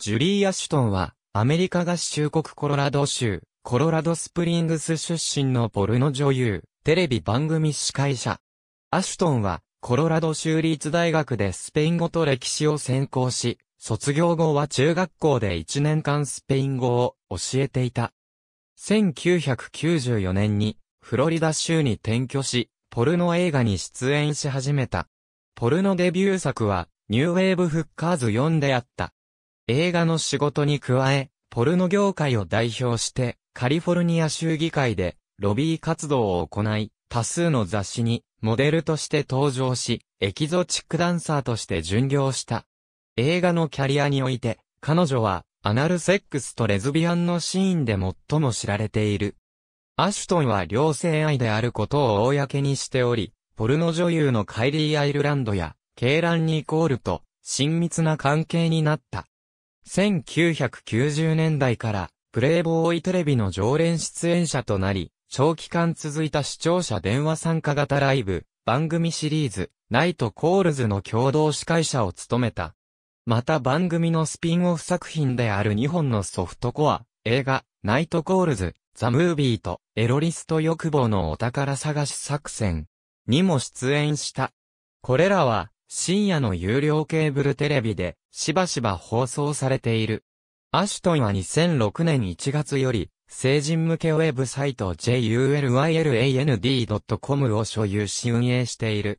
ジュリー・アシュトンは、アメリカ合衆国コロラド州、コロラドスプリングス出身のポルノ女優、テレビ番組司会者。アシュトンは、コロラド州立大学でスペイン語と歴史を専攻し、卒業後は中学校で1年間スペイン語を教えていた。1994年に、フロリダ州に転居し、ポルノ映画に出演し始めた。ポルノデビュー作は、ニューウェーブフッカーズ4であった。映画の仕事に加え、ポルノ業界を代表して、カリフォルニア州議会で、ロビー活動を行い、多数の雑誌に、モデルとして登場し、エキゾチックダンサーとして巡業した。映画のキャリアにおいて、彼女は、アナルセックスとレズビアンのシーンで最も知られている。アシュトンは両性愛であることを公にしており、ポルノ女優のカイリー・アイルランドや、ケイラン・ニコールと、親密な関係になった。1990年代からプレイボーイテレビの常連出演者となり、長期間続いた視聴者電話参加型ライブ、番組シリーズ、ナイトコールズの共同司会者を務めた。また番組のスピンオフ作品である2本のソフトコア、映画、ナイトコールズ、ザ・ムービーと、エロリスト欲望のお宝探し作戦にも出演した。これらは、深夜の有料ケーブルテレビで、しばしば放送されている。アシュトンは2006年1月より、成人向けウェブサイト julyiland.com を所有し運営している。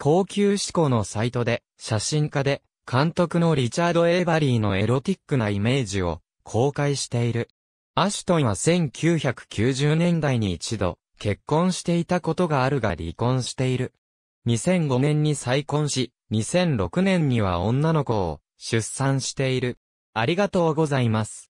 高級志向のサイトで、写真家で、監督のリチャード・エイバリーのエロティックなイメージを公開している。アシュトンは1990年代に一度、結婚していたことがあるが離婚している。2005年に再婚し、2006年には女の子を出産している。ありがとうございます。